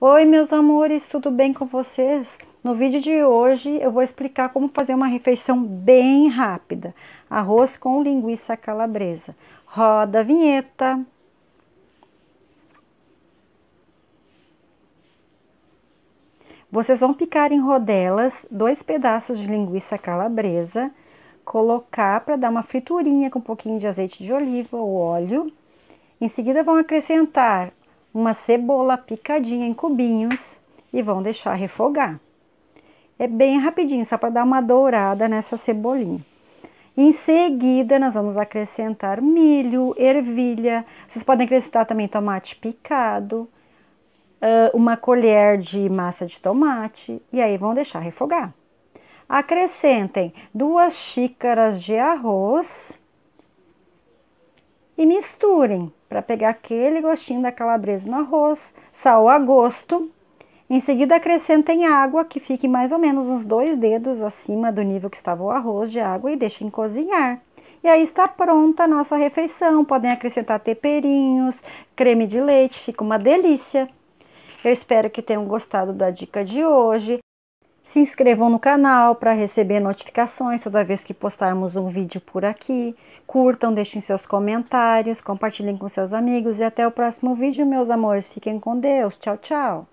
Oi, meus amores, tudo bem com vocês? No vídeo de hoje eu vou explicar como fazer uma refeição bem rápida. Arroz com linguiça calabresa. Roda a vinheta. Vocês vão picar em rodelas dois pedaços de linguiça calabresa, colocar para dar uma friturinha com um pouquinho de azeite de oliva ou óleo. Em seguida vão acrescentar uma cebola picadinha em cubinhos e vão deixar refogar. É bem rapidinho, só para dar uma dourada nessa cebolinha. Em seguida, nós vamos acrescentar milho, ervilha. Vocês podem acrescentar também tomate picado, uma colher de massa de tomate e aí vão deixar refogar. Acrescentem duas xícaras de arroz e misturem para pegar aquele gostinho da calabresa no arroz, sal a gosto. Em seguida, acrescentem água que fique mais ou menos uns dois dedos acima do nível que estava o arroz de água e deixem cozinhar. E aí está pronta a nossa refeição. Podem acrescentar temperinhos, creme de leite, fica uma delícia. Eu espero que tenham gostado da dica de hoje. Se inscrevam no canal para receber notificações toda vez que postarmos um vídeo por aqui. Curtam, deixem seus comentários, compartilhem com seus amigos e até o próximo vídeo, meus amores. Fiquem com Deus. Tchau, tchau.